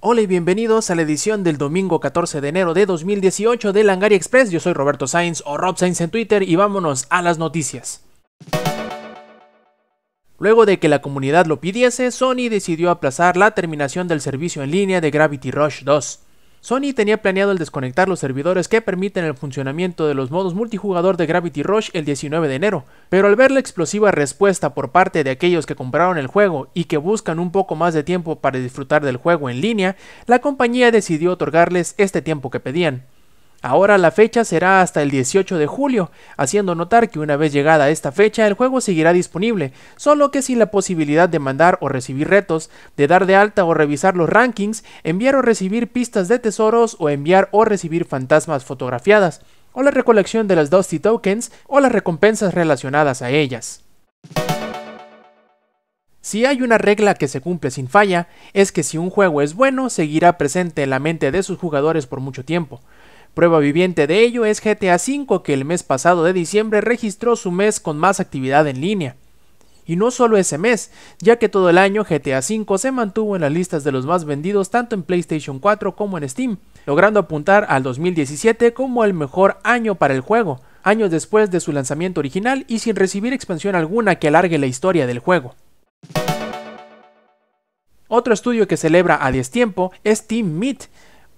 Hola y bienvenidos a la edición del domingo 14 de enero de 2018 de Langaria Express. Yo soy Roberto Sainz o Rob Sainz en Twitter y vámonos a las noticias. Luego de que la comunidad lo pidiese, Sony decidió aplazar la terminación del servicio en línea de Gravity Rush 2. Sony tenía planeado el desconectar los servidores que permiten el funcionamiento de los modos multijugador de Gravity Rush el 19 de enero, pero al ver la explosiva respuesta por parte de aquellos que compraron el juego y que buscan un poco más de tiempo para disfrutar del juego en línea, la compañía decidió otorgarles este tiempo que pedían. Ahora la fecha será hasta el 18 de julio, haciendo notar que una vez llegada esta fecha el juego seguirá disponible, solo que sin la posibilidad de mandar o recibir retos, de dar de alta o revisar los rankings, enviar o recibir pistas de tesoros o enviar o recibir fantasmas fotografiadas, o la recolección de las Dusty Tokens o las recompensas relacionadas a ellas. Si hay una regla que se cumple sin falla, es que si un juego es bueno, seguirá presente en la mente de sus jugadores por mucho tiempo. Prueba viviente de ello es GTA V que el mes pasado de diciembre registró su mes con más actividad en línea. Y no solo ese mes, ya que todo el año GTA V se mantuvo en las listas de los más vendidos tanto en PlayStation 4 como en Steam, logrando apuntar al 2017 como el mejor año para el juego, años después de su lanzamiento original y sin recibir expansión alguna que alargue la historia del juego. Otro estudio que celebra a diez tiempo es Team Meat,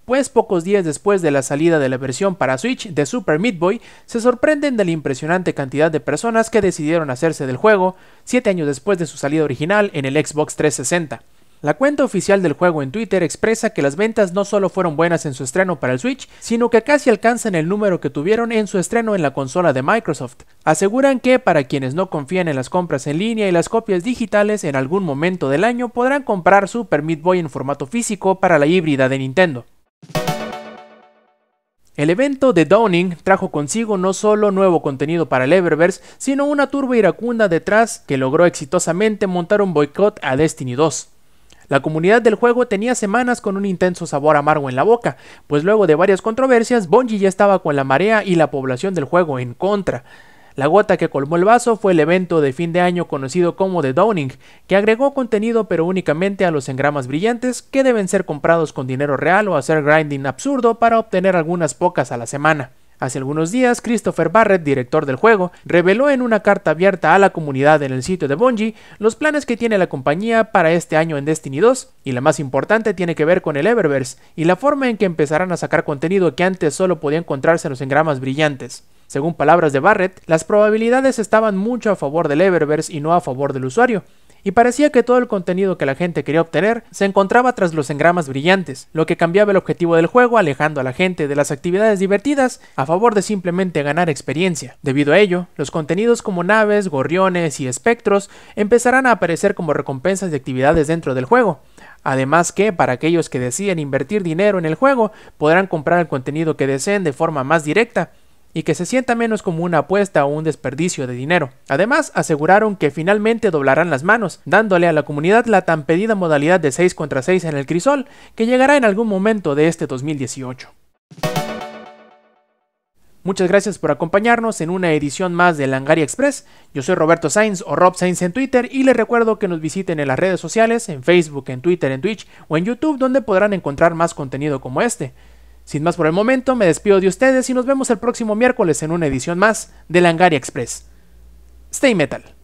pues pocos días después de la salida de la versión para Switch de Super Meat Boy, se sorprenden de la impresionante cantidad de personas que decidieron hacerse del juego 7 años después de su salida original en el Xbox 360. La cuenta oficial del juego en Twitter expresa que las ventas no solo fueron buenas en su estreno para el Switch, sino que casi alcanzan el número que tuvieron en su estreno en la consola de Microsoft. Aseguran que para quienes no confían en las compras en línea y las copias digitales en algún momento del año podrán comprar Super Meat Boy en formato físico para la híbrida de Nintendo. El evento de Downing trajo consigo no solo nuevo contenido para el Eververse, sino una turba iracunda detrás que logró exitosamente montar un boicot a Destiny 2. La comunidad del juego tenía semanas con un intenso sabor amargo en la boca, pues luego de varias controversias, Bungie ya estaba con la marea y la población del juego en contra. La gota que colmó el vaso fue el evento de fin de año conocido como The Downing, que agregó contenido pero únicamente a los engramas brillantes que deben ser comprados con dinero real o hacer grinding absurdo para obtener algunas pocas a la semana. Hace algunos días, Christopher Barrett, director del juego, reveló en una carta abierta a la comunidad en el sitio de Bungie los planes que tiene la compañía para este año en Destiny 2, y la más importante tiene que ver con el Eververse y la forma en que empezarán a sacar contenido que antes solo podía encontrarse en los engramas brillantes. Según palabras de Barrett, las probabilidades estaban mucho a favor del Eververse y no a favor del usuario, y parecía que todo el contenido que la gente quería obtener se encontraba tras los engramas brillantes, lo que cambiaba el objetivo del juego alejando a la gente de las actividades divertidas a favor de simplemente ganar experiencia. Debido a ello, los contenidos como naves, gorriones y espectros empezarán a aparecer como recompensas de actividades dentro del juego. Además que, para aquellos que deciden invertir dinero en el juego, podrán comprar el contenido que deseen de forma más directa, y que se sienta menos como una apuesta o un desperdicio de dinero. Además, aseguraron que finalmente doblarán las manos, dándole a la comunidad la tan pedida modalidad de 6 contra 6 en el crisol, que llegará en algún momento de este 2018. Muchas gracias por acompañarnos en una edición más de Langaria Express. Yo soy Roberto Sainz o Rob Sainz en Twitter y les recuerdo que nos visiten en las redes sociales, en Facebook, en Twitter, en Twitch o en YouTube donde podrán encontrar más contenido como este. Sin más por el momento, me despido de ustedes y nos vemos el próximo miércoles en una edición más de Langaria Express. Stay metal.